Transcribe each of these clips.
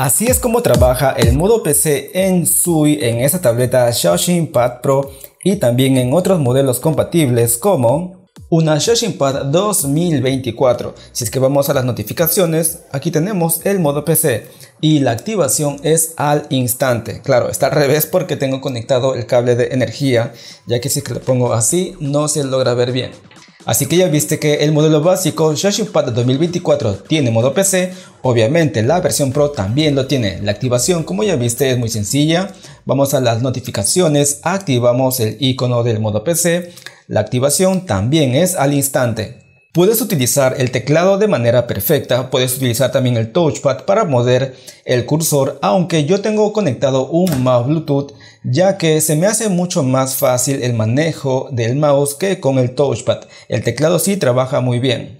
Así es como trabaja el modo PC en SUI en esta tableta Shoshin Pad Pro y también en otros modelos compatibles como una Shoshin Pad 2024. Si es que vamos a las notificaciones, aquí tenemos el modo PC y la activación es al instante. Claro, está al revés porque tengo conectado el cable de energía, ya que si lo pongo así no se logra ver bien. Así que ya viste que el modelo básico Pad 2024 tiene modo PC, obviamente la versión Pro también lo tiene. La activación como ya viste es muy sencilla, vamos a las notificaciones, activamos el icono del modo PC, la activación también es al instante. Puedes utilizar el teclado de manera perfecta, puedes utilizar también el touchpad para mover el cursor, aunque yo tengo conectado un mouse Bluetooth ya que se me hace mucho más fácil el manejo del mouse que con el touchpad. El teclado sí trabaja muy bien.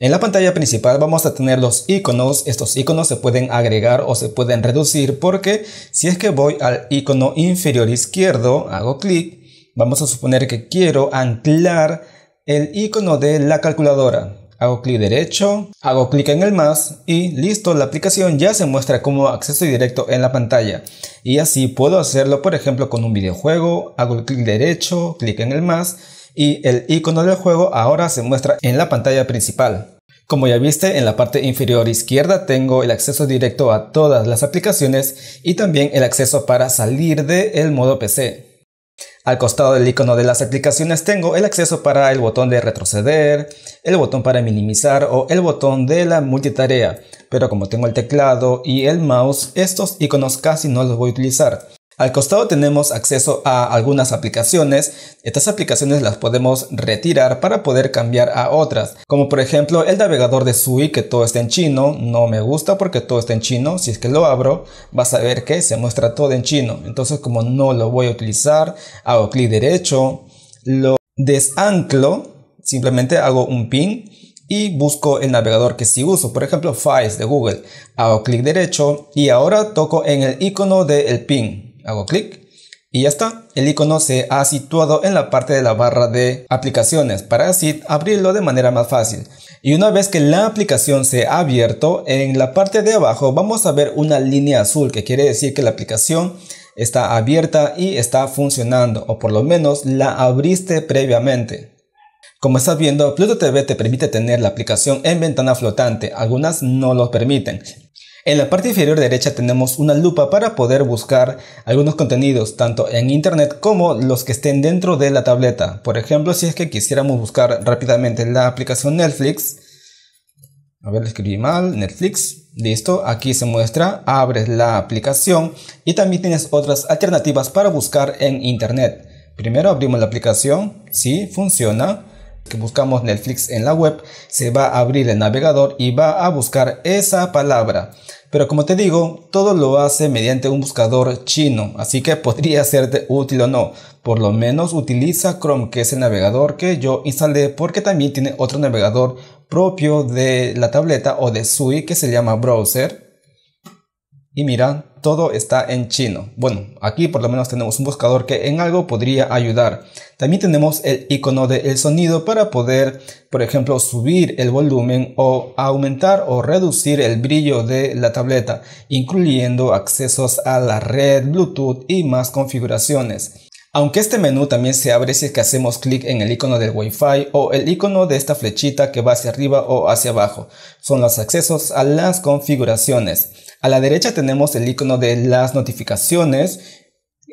En la pantalla principal vamos a tener los iconos, estos iconos se pueden agregar o se pueden reducir porque si es que voy al icono inferior izquierdo, hago clic, vamos a suponer que quiero anclar el icono de la calculadora. Hago clic derecho, hago clic en el más y listo, la aplicación ya se muestra como acceso directo en la pantalla. Y así puedo hacerlo, por ejemplo, con un videojuego, hago clic derecho, clic en el más y el icono del juego ahora se muestra en la pantalla principal. Como ya viste, en la parte inferior izquierda tengo el acceso directo a todas las aplicaciones y también el acceso para salir del modo PC. Al costado del icono de las aplicaciones tengo el acceso para el botón de retroceder, el botón para minimizar o el botón de la multitarea, pero como tengo el teclado y el mouse, estos iconos casi no los voy a utilizar. Al costado tenemos acceso a algunas aplicaciones. Estas aplicaciones las podemos retirar para poder cambiar a otras, como por ejemplo el navegador de SUI que todo está en chino. No me gusta porque todo está en chino. Si es que lo abro, vas a ver que se muestra todo en chino. Entonces como no lo voy a utilizar, hago clic derecho, lo desanclo, simplemente hago un pin y busco el navegador que sí uso, por ejemplo Files de Google. Hago clic derecho y ahora toco en el icono del el pin hago clic y ya está, el icono se ha situado en la parte de la barra de aplicaciones para así abrirlo de manera más fácil. Y una vez que la aplicación se ha abierto, en la parte de abajo vamos a ver una línea azul que quiere decir que la aplicación está abierta y está funcionando o por lo menos la abriste previamente. Como estás viendo, Pluto TV te permite tener la aplicación en ventana flotante, algunas no lo permiten. En la parte inferior derecha tenemos una lupa para poder buscar algunos contenidos, tanto en internet como los que estén dentro de la tableta. Por ejemplo, si es que quisiéramos buscar rápidamente la aplicación Netflix, a ver, escribí mal, Netflix, listo, aquí se muestra, abres la aplicación y también tienes otras alternativas para buscar en internet. Primero abrimos la aplicación, sí, funciona que buscamos Netflix en la web, se va a abrir el navegador y va a buscar esa palabra. Pero como te digo, todo lo hace mediante un buscador chino, así que podría serte útil o no. Por lo menos utiliza Chrome, que es el navegador que yo instalé, porque también tiene otro navegador propio de la tableta o de SUI que se llama Browser y mira, todo está en chino. Bueno, aquí por lo menos tenemos un buscador que en algo podría ayudar. También tenemos el icono del el sonido para poder, por ejemplo, subir el volumen o aumentar o reducir el brillo de la tableta, incluyendo accesos a la red, Bluetooth y más configuraciones. Aunque este menú también se abre si es que hacemos clic en el icono del Wi-Fi o el icono de esta flechita que va hacia arriba o hacia abajo. Son los accesos a las configuraciones. A la derecha tenemos el icono de las notificaciones.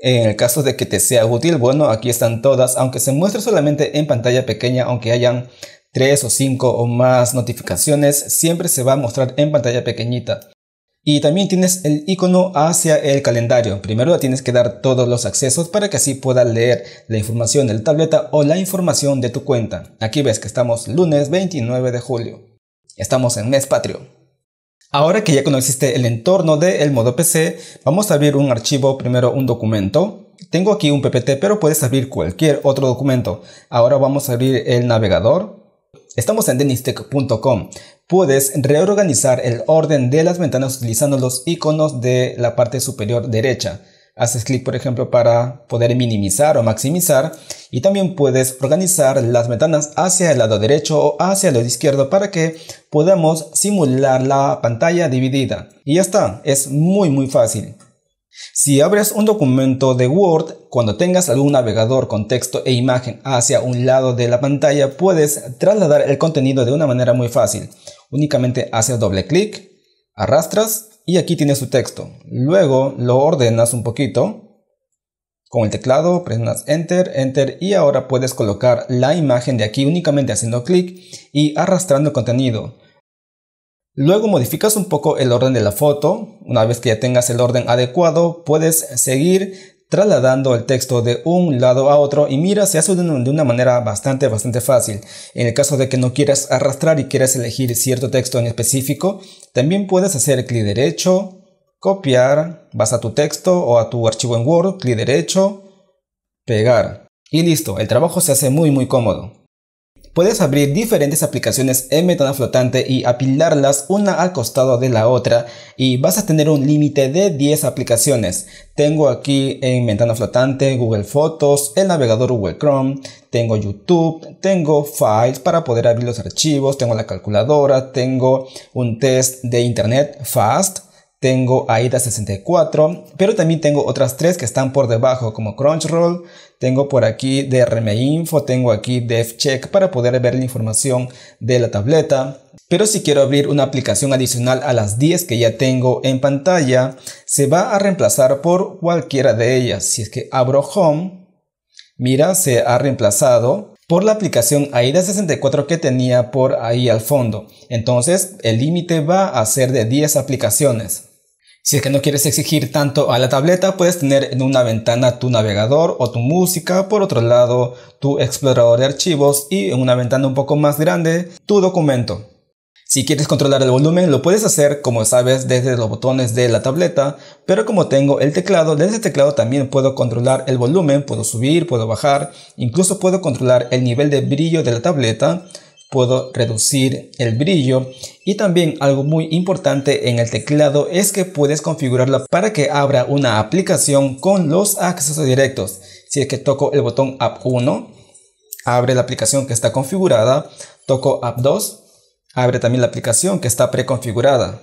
En el caso de que te sea útil, bueno, aquí están todas, aunque se muestre solamente en pantalla pequeña, aunque hayan 3 o 5 o más notificaciones, siempre se va a mostrar en pantalla pequeñita. Y también tienes el icono hacia el calendario. Primero tienes que dar todos los accesos para que así puedas leer la información del tableta o la información de tu cuenta. Aquí ves que estamos lunes 29 de julio. Estamos en mes patrio. Ahora que ya conociste el entorno del modo PC, vamos a abrir un archivo, primero un documento. Tengo aquí un PPT, pero puedes abrir cualquier otro documento. Ahora vamos a abrir el navegador. Estamos en Denistec.com. Puedes reorganizar el orden de las ventanas utilizando los iconos de la parte superior derecha. Haces clic, por ejemplo, para poder minimizar o maximizar y también puedes organizar las ventanas hacia el lado derecho o hacia el lado izquierdo para que podamos simular la pantalla dividida. Y ya está, es muy muy fácil. Si abres un documento de Word, cuando tengas algún navegador con texto e imagen hacia un lado de la pantalla, puedes trasladar el contenido de una manera muy fácil. Únicamente haces doble clic, arrastras y aquí tienes su texto. Luego lo ordenas un poquito. Con el teclado presionas Enter, Enter y ahora puedes colocar la imagen de aquí únicamente haciendo clic y arrastrando el contenido. Luego modificas un poco el orden de la foto. Una vez que ya tengas el orden adecuado, puedes seguir trasladando el texto de un lado a otro y mira, se hace de una manera bastante, bastante fácil. En el caso de que no quieras arrastrar y quieras elegir cierto texto en específico, también puedes hacer clic derecho, copiar, vas a tu texto o a tu archivo en Word, clic derecho, pegar. Y listo, el trabajo se hace muy, muy cómodo puedes abrir diferentes aplicaciones en Ventana flotante y apilarlas una al costado de la otra y vas a tener un límite de 10 aplicaciones. Tengo aquí en Ventana flotante Google Fotos, el navegador Google Chrome, tengo YouTube, tengo files para poder abrir los archivos, tengo la calculadora, tengo un test de internet fast, tengo Aida 64, pero también tengo otras tres que están por debajo, como CrunchRoll. tengo por aquí DRM Info, tengo aquí DevCheck para poder ver la información de la tableta. Pero si quiero abrir una aplicación adicional a las 10 que ya tengo en pantalla, se va a reemplazar por cualquiera de ellas. Si es que abro Home, mira, se ha reemplazado por la aplicación AIDA64 que tenía por ahí al fondo. Entonces, el límite va a ser de 10 aplicaciones. Si es que no quieres exigir tanto a la tableta, puedes tener en una ventana tu navegador o tu música, por otro lado tu explorador de archivos y en una ventana un poco más grande tu documento. Si quieres controlar el volumen, lo puedes hacer como sabes desde los botones de la tableta, pero como tengo el teclado, desde el teclado también puedo controlar el volumen, puedo subir, puedo bajar, incluso puedo controlar el nivel de brillo de la tableta, puedo reducir el brillo y también algo muy importante en el teclado es que puedes configurarla para que abra una aplicación con los accesos directos. Si es que toco el botón App 1, abre la aplicación que está configurada, toco App 2, abre también la aplicación que está preconfigurada.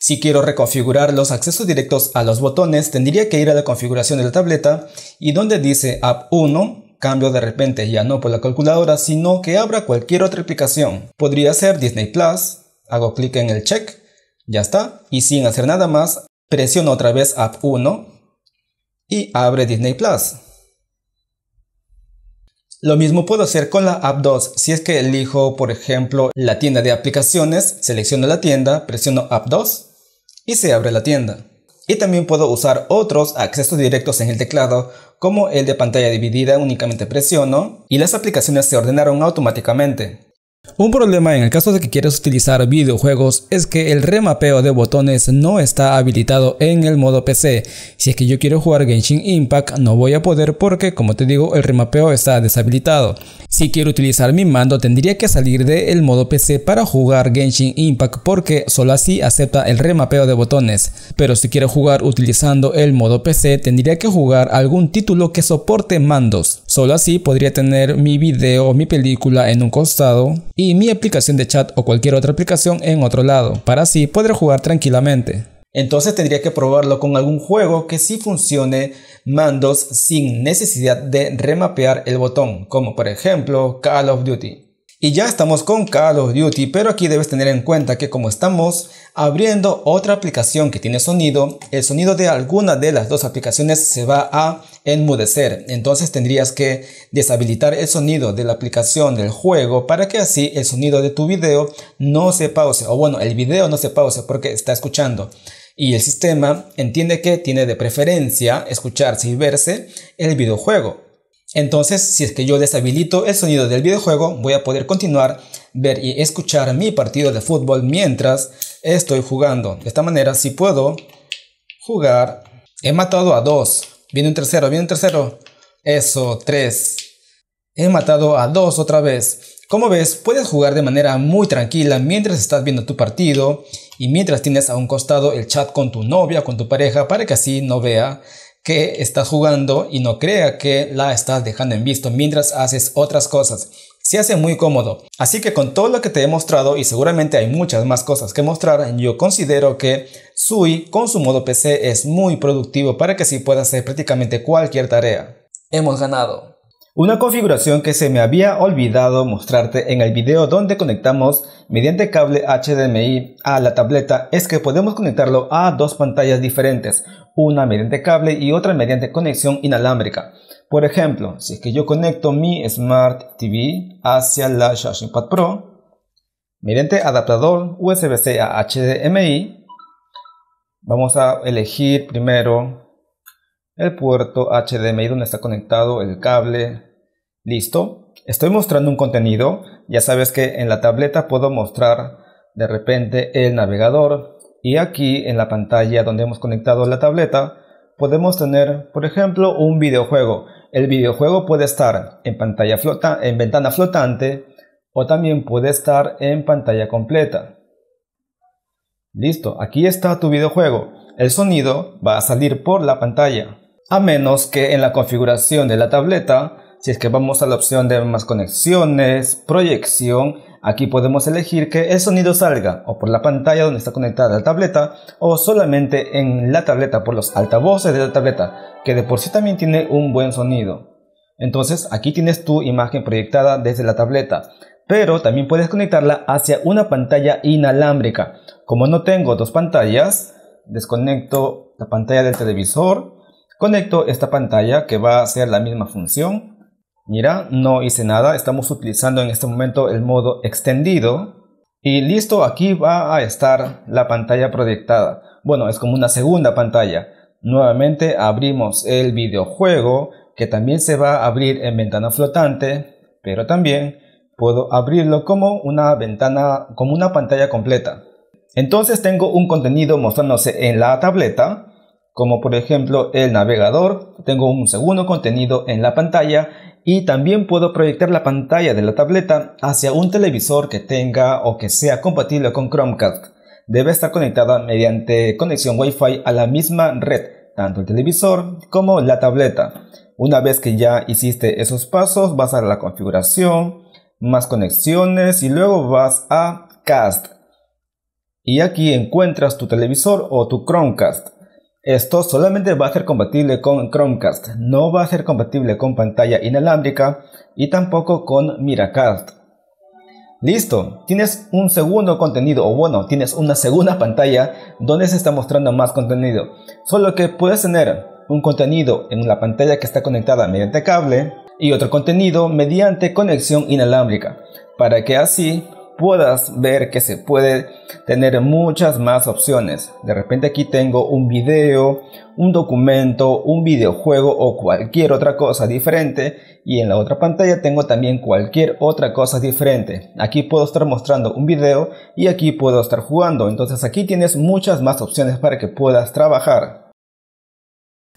Si quiero reconfigurar los accesos directos a los botones, tendría que ir a la configuración de la tableta y donde dice App 1, cambio de repente ya no por la calculadora, sino que abra cualquier otra aplicación. Podría ser Disney Plus, hago clic en el check, ya está, y sin hacer nada más, presiono otra vez App 1 y abre Disney Plus. Lo mismo puedo hacer con la App 2. Si es que elijo, por ejemplo, la tienda de aplicaciones, selecciono la tienda, presiono App 2 y se abre la tienda y también puedo usar otros accesos directos en el teclado como el de pantalla dividida únicamente presiono y las aplicaciones se ordenaron automáticamente. Un problema en el caso de que quieras utilizar videojuegos es que el remapeo de botones no está habilitado en el modo PC. Si es que yo quiero jugar Genshin Impact no voy a poder porque como te digo el remapeo está deshabilitado. Si quiero utilizar mi mando tendría que salir del modo PC para jugar Genshin Impact porque solo así acepta el remapeo de botones. Pero si quiero jugar utilizando el modo PC tendría que jugar algún título que soporte mandos. Solo así podría tener mi video o mi película en un costado y mi aplicación de chat o cualquier otra aplicación en otro lado, para así poder jugar tranquilamente. Entonces tendría que probarlo con algún juego que sí funcione mandos sin necesidad de remapear el botón, como por ejemplo Call of Duty. Y ya estamos con Call of Duty, pero aquí debes tener en cuenta que como estamos abriendo otra aplicación que tiene sonido, el sonido de alguna de las dos aplicaciones se va a enmudecer. Entonces tendrías que deshabilitar el sonido de la aplicación del juego para que así el sonido de tu video no se pause, o bueno, el video no se pause porque está escuchando. Y el sistema entiende que tiene de preferencia escucharse y verse el videojuego. Entonces, si es que yo deshabilito el sonido del videojuego, voy a poder continuar, ver y escuchar mi partido de fútbol mientras estoy jugando. De esta manera, si puedo jugar, he matado a dos. Viene un tercero, viene un tercero. Eso, tres. He matado a dos otra vez. Como ves, puedes jugar de manera muy tranquila mientras estás viendo tu partido y mientras tienes a un costado el chat con tu novia, con tu pareja, para que así no vea que estás jugando y no crea que la estás dejando en visto mientras haces otras cosas. Se hace muy cómodo. Así que con todo lo que te he mostrado y seguramente hay muchas más cosas que mostrar, yo considero que Sui con su modo PC es muy productivo para que sí puedas hacer prácticamente cualquier tarea. Hemos ganado. Una configuración que se me había olvidado mostrarte en el video donde conectamos mediante cable HDMI a la tableta es que podemos conectarlo a dos pantallas diferentes, una mediante cable y otra mediante conexión inalámbrica. Por ejemplo, si es que yo conecto mi Smart TV hacia la Pad Pro, mediante adaptador USB-C a HDMI, vamos a elegir primero el puerto HDMI donde está conectado el cable. Listo. Estoy mostrando un contenido. Ya sabes que en la tableta puedo mostrar de repente el navegador. Y aquí en la pantalla donde hemos conectado la tableta podemos tener, por ejemplo, un videojuego. El videojuego puede estar en pantalla flota, en ventana flotante o también puede estar en pantalla completa. Listo, aquí está tu videojuego. El sonido va a salir por la pantalla a menos que en la configuración de la tableta, si es que vamos a la opción de más conexiones, proyección, aquí podemos elegir que el sonido salga o por la pantalla donde está conectada la tableta o solamente en la tableta por los altavoces de la tableta, que de por sí también tiene un buen sonido. Entonces aquí tienes tu imagen proyectada desde la tableta, pero también puedes conectarla hacia una pantalla inalámbrica. Como no tengo dos pantallas, desconecto la pantalla del televisor Conecto esta pantalla que va a hacer la misma función. Mira, no hice nada, estamos utilizando en este momento el modo extendido. Y listo, aquí va a estar la pantalla proyectada. Bueno, es como una segunda pantalla. Nuevamente abrimos el videojuego que también se va a abrir en ventana flotante, pero también puedo abrirlo como una ventana, como una pantalla completa. Entonces tengo un contenido mostrándose en la tableta como por ejemplo el navegador, tengo un segundo contenido en la pantalla y también puedo proyectar la pantalla de la tableta hacia un televisor que tenga o que sea compatible con Chromecast. Debe estar conectada mediante conexión Wi-Fi a la misma red, tanto el televisor como la tableta. Una vez que ya hiciste esos pasos, vas a la configuración, más conexiones y luego vas a Cast. Y aquí encuentras tu televisor o tu Chromecast. Esto solamente va a ser compatible con Chromecast, no va a ser compatible con pantalla inalámbrica y tampoco con Miracast. Listo, tienes un segundo contenido o bueno, tienes una segunda pantalla donde se está mostrando más contenido. Solo que puedes tener un contenido en la pantalla que está conectada mediante cable y otro contenido mediante conexión inalámbrica, para que así puedas ver que se puede tener muchas más opciones. De repente aquí tengo un video, un documento, un videojuego o cualquier otra cosa diferente. Y en la otra pantalla tengo también cualquier otra cosa diferente. Aquí puedo estar mostrando un video y aquí puedo estar jugando. Entonces aquí tienes muchas más opciones para que puedas trabajar.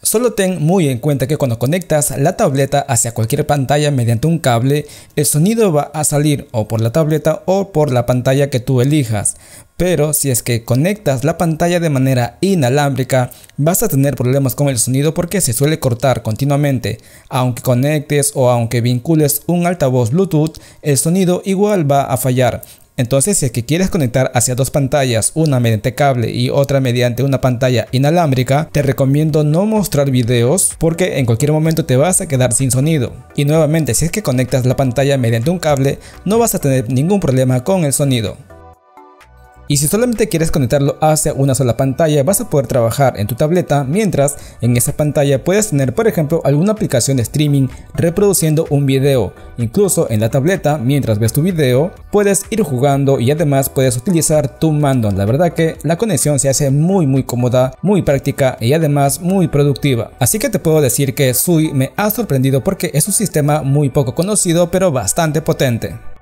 Solo ten muy en cuenta que cuando conectas la tableta hacia cualquier pantalla mediante un cable, el sonido va a salir o por la tableta o por la pantalla que tú elijas. Pero si es que conectas la pantalla de manera inalámbrica, vas a tener problemas con el sonido porque se suele cortar continuamente. Aunque conectes o aunque vincules un altavoz Bluetooth, el sonido igual va a fallar entonces, si es que quieres conectar hacia dos pantallas, una mediante cable y otra mediante una pantalla inalámbrica, te recomiendo no mostrar videos porque en cualquier momento te vas a quedar sin sonido. Y nuevamente, si es que conectas la pantalla mediante un cable, no vas a tener ningún problema con el sonido. Y si solamente quieres conectarlo hacia una sola pantalla, vas a poder trabajar en tu tableta, mientras en esa pantalla puedes tener, por ejemplo, alguna aplicación de streaming reproduciendo un video. Incluso en la tableta, mientras ves tu video, puedes ir jugando y además puedes utilizar tu mando. La verdad que la conexión se hace muy muy cómoda, muy práctica y además muy productiva. Así que te puedo decir que Sui me ha sorprendido porque es un sistema muy poco conocido pero bastante potente.